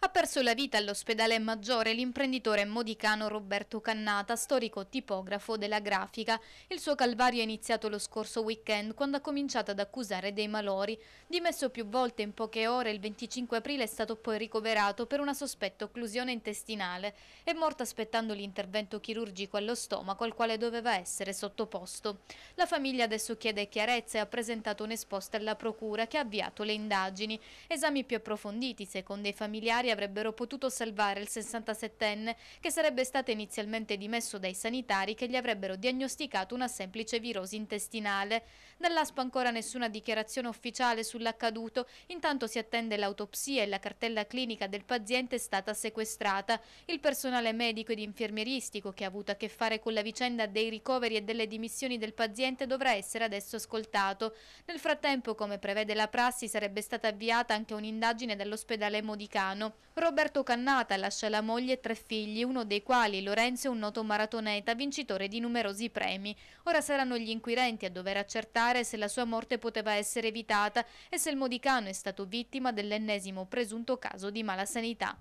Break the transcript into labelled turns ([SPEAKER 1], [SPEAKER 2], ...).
[SPEAKER 1] Ha perso la vita all'ospedale maggiore l'imprenditore modicano Roberto Cannata, storico tipografo della grafica. Il suo calvario è iniziato lo scorso weekend quando ha cominciato ad accusare dei malori. Dimesso più volte in poche ore, il 25 aprile è stato poi ricoverato per una sospetta occlusione intestinale. È morto aspettando l'intervento chirurgico allo stomaco al quale doveva essere sottoposto. La famiglia adesso chiede chiarezza e ha presentato un'esposta alla procura che ha avviato le indagini. Esami più approfonditi, secondo i familiari, sanitari avrebbero potuto salvare il 67enne che sarebbe stato inizialmente dimesso dai sanitari che gli avrebbero diagnosticato una semplice virosi intestinale. Dall'ASPO ancora nessuna dichiarazione ufficiale sull'accaduto, intanto si attende l'autopsia e la cartella clinica del paziente è stata sequestrata. Il personale medico ed infermieristico che ha avuto a che fare con la vicenda dei ricoveri e delle dimissioni del paziente dovrà essere adesso ascoltato. Nel frattempo, come prevede la prassi, sarebbe stata avviata anche un'indagine dall'ospedale Modicano. Roberto Cannata lascia la moglie e tre figli, uno dei quali Lorenzo è un noto maratoneta vincitore di numerosi premi. Ora saranno gli inquirenti a dover accertare se la sua morte poteva essere evitata e se il modicano è stato vittima dell'ennesimo presunto caso di malasanità.